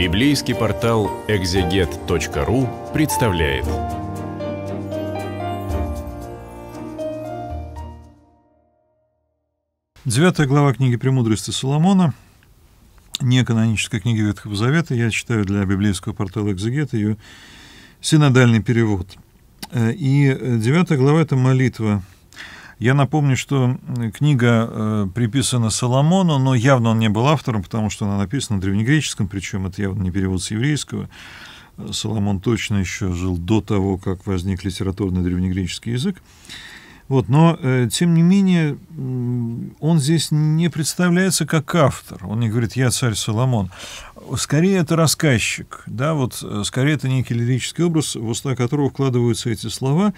Библейский портал экзегет.ру представляет. Девятая глава книги «Премудрости Соломона», неканонической книга Ветхого Завета, я читаю для библейского портала «Экзегет» ее синодальный перевод. Э, и девятая глава – это молитва – я напомню, что книга э, приписана Соломону, но явно он не был автором, потому что она написана на древнегреческом, причем это явно не перевод с еврейского. Э, Соломон точно еще жил до того, как возник литературный древнегреческий язык. Вот, но, э, тем не менее, он здесь не представляется как автор. Он не говорит «я царь Соломон». Скорее, это рассказчик, да, вот, э, скорее, это некий лирический образ, в уста которого вкладываются эти слова.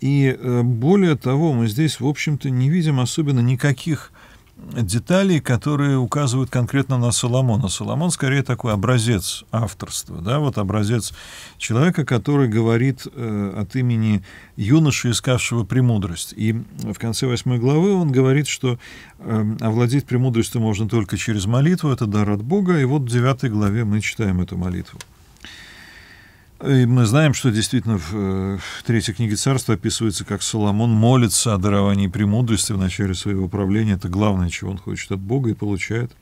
И, э, более того, мы здесь, в общем-то, не видим особенно никаких деталей, которые указывают конкретно на Соломона. Соломон скорее такой образец авторства, да, вот образец человека, который говорит э, от имени юноши, искавшего премудрость. И в конце восьмой главы он говорит, что э, овладеть премудростью можно только через молитву, это дар от Бога, и вот в девятой главе мы читаем эту молитву. И мы знаем, что действительно в, э, в третьей книге царства описывается, как Соломон молится о даровании премудрости в начале своего правления. Это главное, чего он хочет от Бога и получает.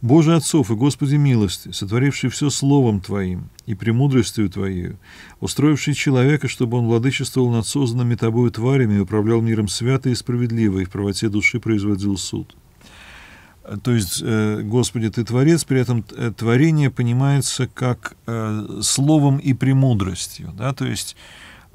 «Боже Отцов и Господи милости, сотворивший все словом Твоим и премудростью Твоею, устроивший человека, чтобы он владычествовал над созданными Тобою тварями и управлял миром свято и справедливо, и в правоте души производил суд» Э, то есть, э, Господи, Ты Творец, при этом э, творение понимается как словом и премудростью. Да? То есть,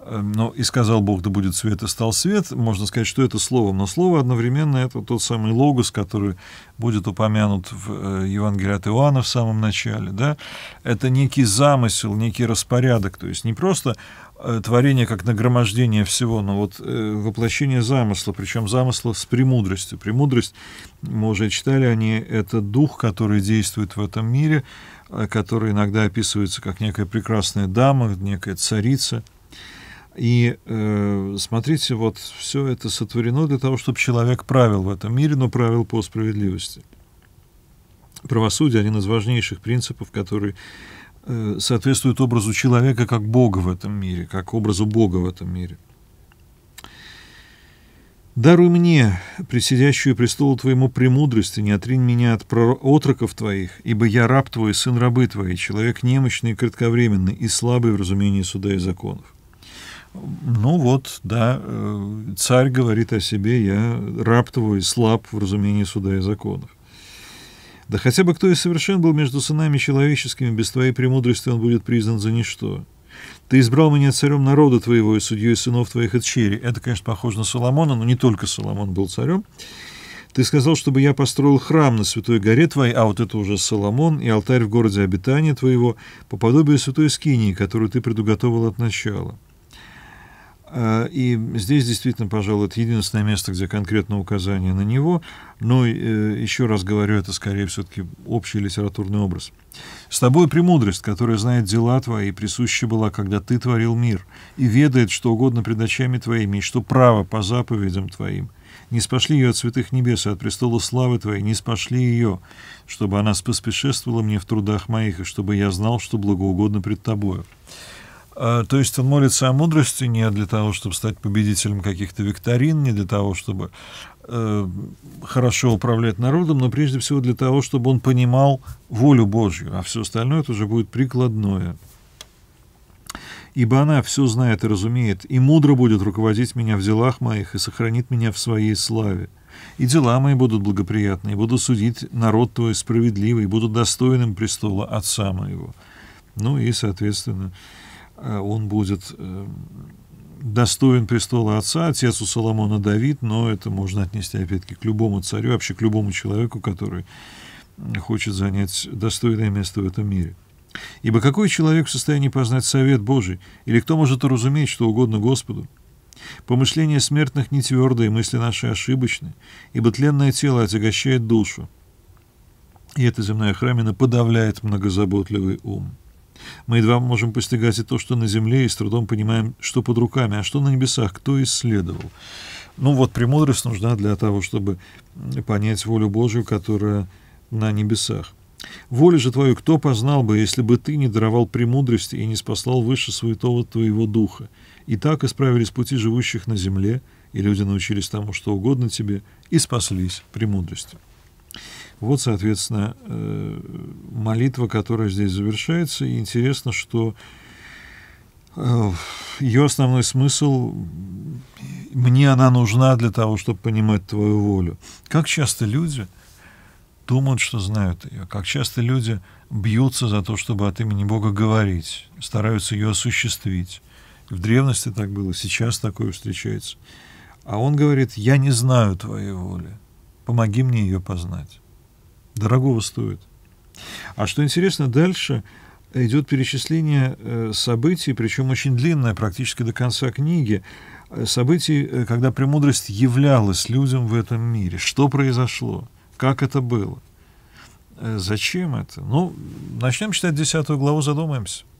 но и сказал Бог, да будет свет, и стал свет, можно сказать, что это словом, но слово одновременно это тот самый логос, который будет упомянут в Евангелии от Иоанна в самом начале, да, это некий замысел, некий распорядок, то есть не просто Э, творение как нагромождение всего, но вот э, воплощение замысла, причем замысла с премудростью. Премудрость, мы уже читали они, это дух, который действует в этом мире, э, который иногда описывается как некая прекрасная дама, некая царица. И э, смотрите, вот все это сотворено для того, чтобы человек правил в этом мире, но правил по справедливости. Правосудие один из важнейших принципов, который Э, соответствует образу человека как Бога в этом мире, как образу Бога в этом мире. «Даруй мне, присидящую престолу твоему, премудрости, не отринь меня от отроков твоих, ибо я раб твой, сын рабы твои, человек немощный и кратковременный, и слабый в разумении суда и законов». Ну вот, да, э, царь говорит о себе, я раб твой, слаб в разумении суда и законов. Да хотя бы кто и совершен был между сынами человеческими, без твоей премудрости он будет признан за ничто. Ты избрал меня царем народа твоего и судьей сынов твоих и чери. Это, конечно, похоже на Соломона, но не только Соломон был царем. Ты сказал, чтобы я построил храм на святой горе твоей, а вот это уже Соломон, и алтарь в городе обитания твоего, по подобию святой скинии, которую ты предуготовил от начала. А, и здесь действительно, пожалуй, это единственное место, где конкретно указание на него. Но, э, еще раз говорю, это скорее все-таки общий литературный образ. «С тобой премудрость, которая знает дела твои, присуща была, когда ты творил мир, и ведает что угодно пред очами твоими, и что право по заповедям твоим. Не спошли ее от святых небес и от престола славы твоей, не спошли ее, чтобы она споспешествовала мне в трудах моих, и чтобы я знал, что благоугодно пред тобою». А, то есть он молится о мудрости не для того, чтобы стать победителем каких-то викторин, не для того, чтобы э, хорошо управлять народом, но прежде всего для того, чтобы он понимал волю Божью, а все остальное это уже будет прикладное. Ибо она все знает и разумеет, и мудро будет руководить меня в делах моих и сохранит меня в своей славе. И дела мои будут благоприятны, и буду судить народ твой справедливый, и буду достойным престола отца моего. Ну и, соответственно, Э, он будет э, достоин престола отца, отец у Соломона Давид, но это можно отнести опять-таки к любому царю, вообще к любому человеку, который хочет занять достойное место в этом мире. Ибо какой человек в состоянии познать совет Божий, или кто может разуметь, что угодно Господу? Помышления смертных не твердые, мысли наши ошибочны, ибо тленное тело отягощает душу, и эта земная храмина подавляет многозаботливый ум. Мы едва можем постигать и то, что на земле, и с трудом понимаем, что под руками, а что на небесах, кто исследовал. Ну вот премудрость нужна для того, чтобы понять волю Божию, которая на небесах. Волю же твою кто познал бы, если бы ты не даровал премудрости и не спаслал выше святого твоего духа? И так исправились пути живущих на земле, и люди научились тому, что угодно тебе, и спаслись премудростью. Вот, соответственно, э, молитва, которая здесь завершается. И интересно, что э, ее основной смысл «мне она нужна для того, чтобы понимать твою волю». Как часто люди думают, что знают ее, как часто люди бьются за то, чтобы от имени Бога говорить, стараются ее осуществить. В древности так было, сейчас такое встречается. А он говорит, я не знаю твоей воли, помоги мне ее познать дорогого стоит. А что интересно, дальше идет перечисление э, событий, причем очень длинное, практически до конца книги, э, событий, э, когда премудрость являлась людям в этом мире. Что произошло? Как это было? Зачем это? Ну, начнем читать 10 главу, задумаемся.